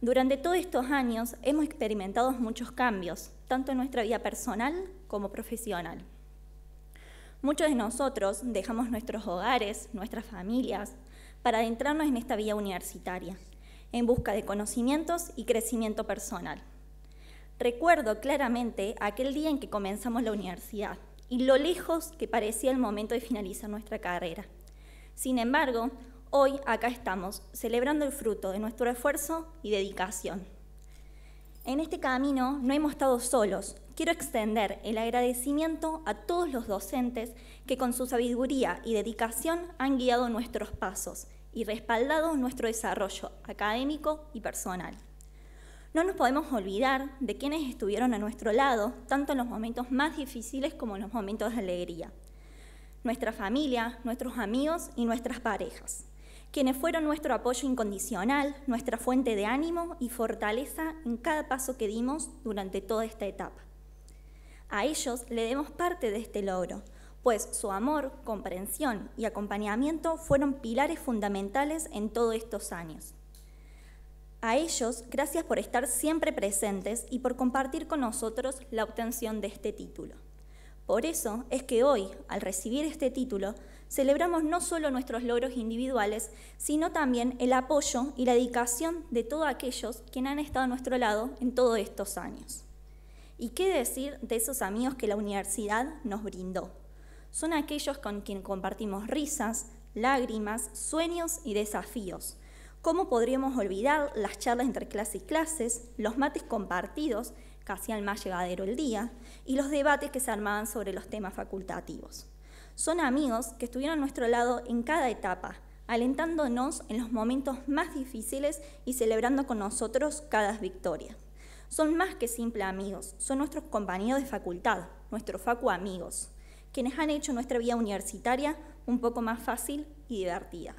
Durante todos estos años hemos experimentado muchos cambios, tanto en nuestra vida personal como profesional. Muchos de nosotros dejamos nuestros hogares, nuestras familias, para adentrarnos en esta vía universitaria, en busca de conocimientos y crecimiento personal. Recuerdo claramente aquel día en que comenzamos la universidad y lo lejos que parecía el momento de finalizar nuestra carrera. Sin embargo, Hoy acá estamos, celebrando el fruto de nuestro esfuerzo y dedicación. En este camino no hemos estado solos. Quiero extender el agradecimiento a todos los docentes que con su sabiduría y dedicación han guiado nuestros pasos y respaldado nuestro desarrollo académico y personal. No nos podemos olvidar de quienes estuvieron a nuestro lado, tanto en los momentos más difíciles como en los momentos de alegría. Nuestra familia, nuestros amigos y nuestras parejas quienes fueron nuestro apoyo incondicional, nuestra fuente de ánimo y fortaleza en cada paso que dimos durante toda esta etapa. A ellos le demos parte de este logro, pues su amor, comprensión y acompañamiento fueron pilares fundamentales en todos estos años. A ellos, gracias por estar siempre presentes y por compartir con nosotros la obtención de este título. Por eso es que hoy, al recibir este título, celebramos no solo nuestros logros individuales, sino también el apoyo y la dedicación de todos aquellos que han estado a nuestro lado en todos estos años. ¿Y qué decir de esos amigos que la universidad nos brindó? Son aquellos con quien compartimos risas, lágrimas, sueños y desafíos. ¿Cómo podríamos olvidar las charlas entre clases y clases, los mates compartidos casi hacían más llegadero el día, y los debates que se armaban sobre los temas facultativos. Son amigos que estuvieron a nuestro lado en cada etapa, alentándonos en los momentos más difíciles y celebrando con nosotros cada victoria. Son más que simples amigos, son nuestros compañeros de facultad, nuestros facu amigos, quienes han hecho nuestra vida universitaria un poco más fácil y divertida.